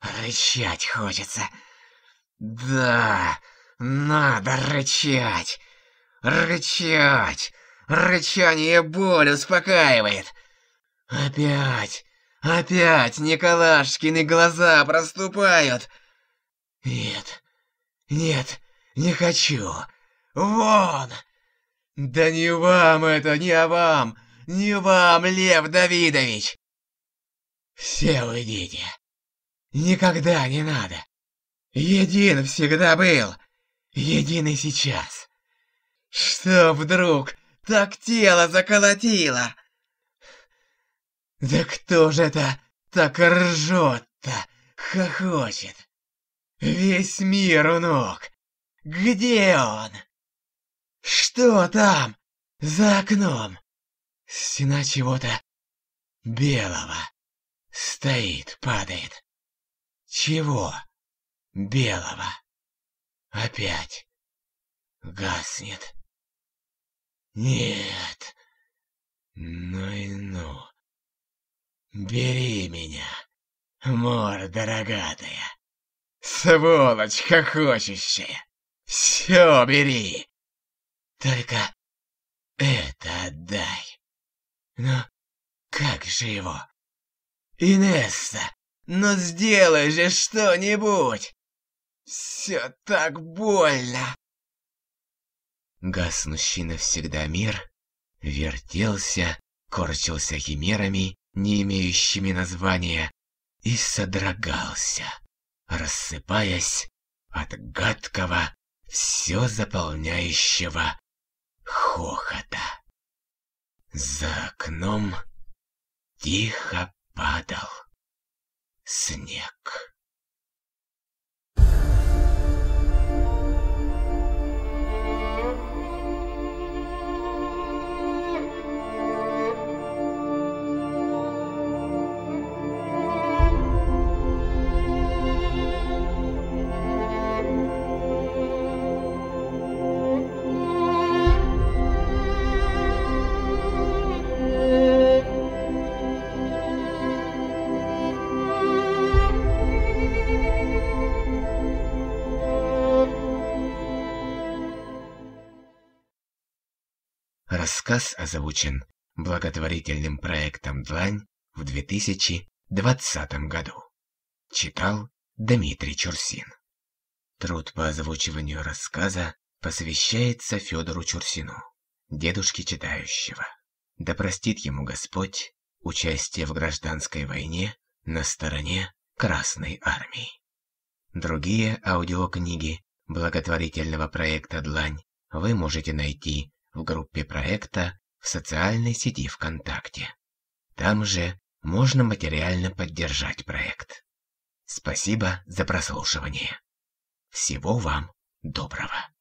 Рычать хочется. Да, надо рычать. Рычать. Рычание боль успокаивает. Опять, опять Николашкины глаза проступают. Нет, нет, не хочу. Вон! «Да не вам это, не вам! Не вам, Лев Давидович!» «Все уйдите! Никогда не надо! Един всегда был, един и сейчас! Что вдруг так тело заколотило?» «Да кто же это так ржет-то, хохочет? Весь мир у ног! Где он?» Что там? За окном? Стена чего-то белого. Стоит, падает. Чего? Белого. Опять. Гаснет. Нет. Ну и ну. Бери меня, морда рогатая. Сволочь хохочущая. Все бери. Только это отдай. Но ну, как же его? Инесса, ну сделай же что-нибудь! Все так больно! Гаснущий навсегда мир вертелся, корчился химерами, не имеющими названия, и содрогался, рассыпаясь от гадкого, все заполняющего хохота. За окном тихо падал снег. Рассказ озвучен благотворительным проектом «Длань» в 2020 году. Читал Дмитрий Чурсин. Труд по озвучиванию рассказа посвящается Федору Чурсину, дедушке читающего. Да простит ему Господь участие в гражданской войне на стороне Красной Армии. Другие аудиокниги благотворительного проекта «Длань» вы можете найти в группе проекта в социальной сети ВКонтакте. Там же можно материально поддержать проект. Спасибо за прослушивание. Всего вам доброго.